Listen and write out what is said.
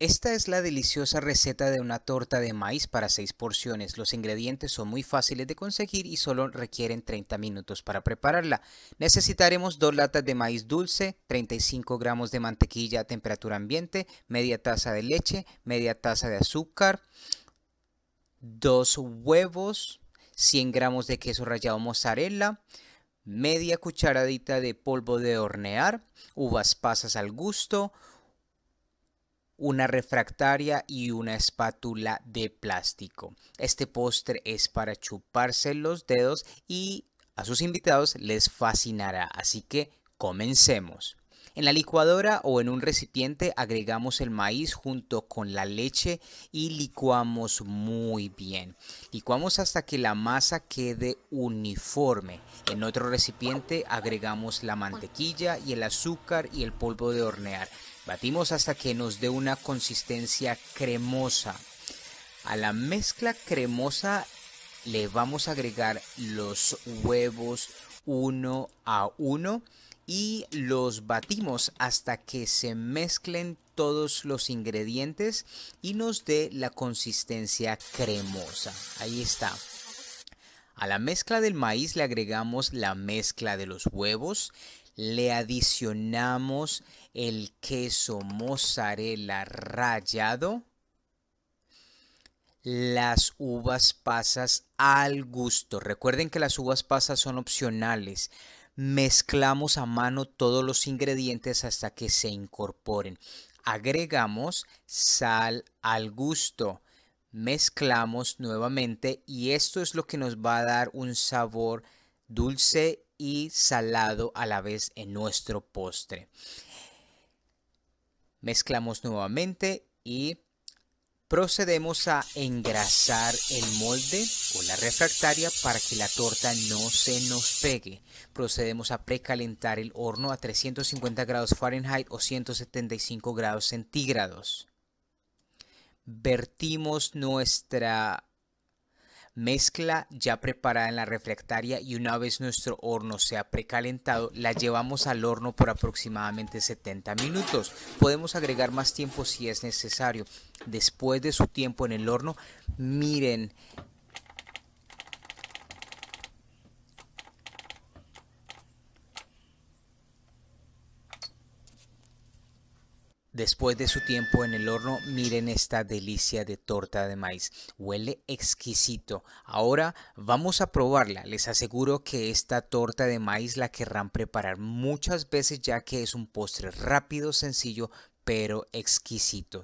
Esta es la deliciosa receta de una torta de maíz para 6 porciones. Los ingredientes son muy fáciles de conseguir y solo requieren 30 minutos para prepararla. Necesitaremos 2 latas de maíz dulce, 35 gramos de mantequilla a temperatura ambiente, media taza de leche, media taza de azúcar, 2 huevos, 100 gramos de queso rallado mozzarella, media cucharadita de polvo de hornear, uvas pasas al gusto, una refractaria y una espátula de plástico. Este postre es para chuparse los dedos y a sus invitados les fascinará, así que comencemos. En la licuadora o en un recipiente agregamos el maíz junto con la leche y licuamos muy bien. Licuamos hasta que la masa quede uniforme. En otro recipiente agregamos la mantequilla y el azúcar y el polvo de hornear. Batimos hasta que nos dé una consistencia cremosa. A la mezcla cremosa le vamos a agregar los huevos uno a uno y los batimos hasta que se mezclen todos los ingredientes y nos dé la consistencia cremosa. Ahí está. A la mezcla del maíz le agregamos la mezcla de los huevos, le adicionamos el queso mozzarella rallado, las uvas pasas al gusto. Recuerden que las uvas pasas son opcionales. Mezclamos a mano todos los ingredientes hasta que se incorporen. Agregamos sal al gusto mezclamos nuevamente y esto es lo que nos va a dar un sabor dulce y salado a la vez en nuestro postre. Mezclamos nuevamente y procedemos a engrasar el molde o la refractaria para que la torta no se nos pegue. Procedemos a precalentar el horno a 350 grados Fahrenheit o 175 grados centígrados vertimos nuestra mezcla ya preparada en la refractaria y una vez nuestro horno se ha precalentado, la llevamos al horno por aproximadamente 70 minutos. Podemos agregar más tiempo si es necesario. Después de su tiempo en el horno, miren Después de su tiempo en el horno, miren esta delicia de torta de maíz. Huele exquisito. Ahora vamos a probarla. Les aseguro que esta torta de maíz la querrán preparar muchas veces ya que es un postre rápido, sencillo, pero exquisito.